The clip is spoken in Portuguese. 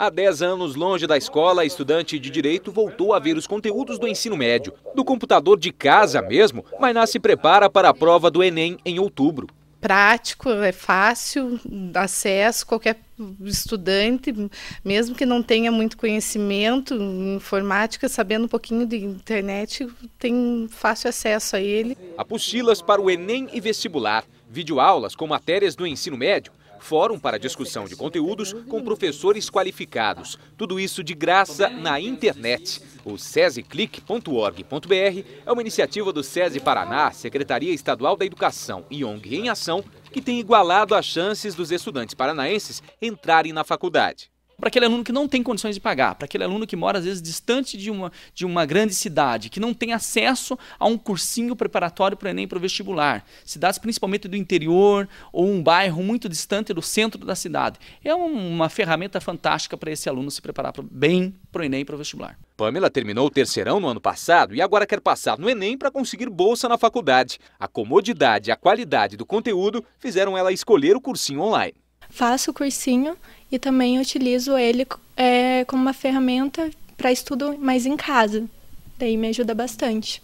Há 10 anos longe da escola, a estudante de direito voltou a ver os conteúdos do ensino médio, do computador de casa mesmo, mas se prepara para a prova do Enem em outubro. Prático, é fácil, acesso, qualquer estudante, mesmo que não tenha muito conhecimento em informática, sabendo um pouquinho de internet, tem fácil acesso a ele. Apostilas para o Enem e vestibular, videoaulas com matérias do ensino médio, fórum para discussão de conteúdos com professores qualificados. Tudo isso de graça na internet. O seseclick.org.br é uma iniciativa do SESI Paraná, Secretaria Estadual da Educação e ONG em Ação, que tem igualado as chances dos estudantes paranaenses entrarem na faculdade para aquele aluno que não tem condições de pagar, para aquele aluno que mora às vezes distante de uma, de uma grande cidade, que não tem acesso a um cursinho preparatório para o Enem para o vestibular. Cidades principalmente do interior ou um bairro muito distante do centro da cidade. É uma ferramenta fantástica para esse aluno se preparar bem para o Enem para o vestibular. Pamela terminou o terceirão no ano passado e agora quer passar no Enem para conseguir bolsa na faculdade. A comodidade e a qualidade do conteúdo fizeram ela escolher o cursinho online. Faço o cursinho e também utilizo ele é, como uma ferramenta para estudo mais em casa. Daí me ajuda bastante.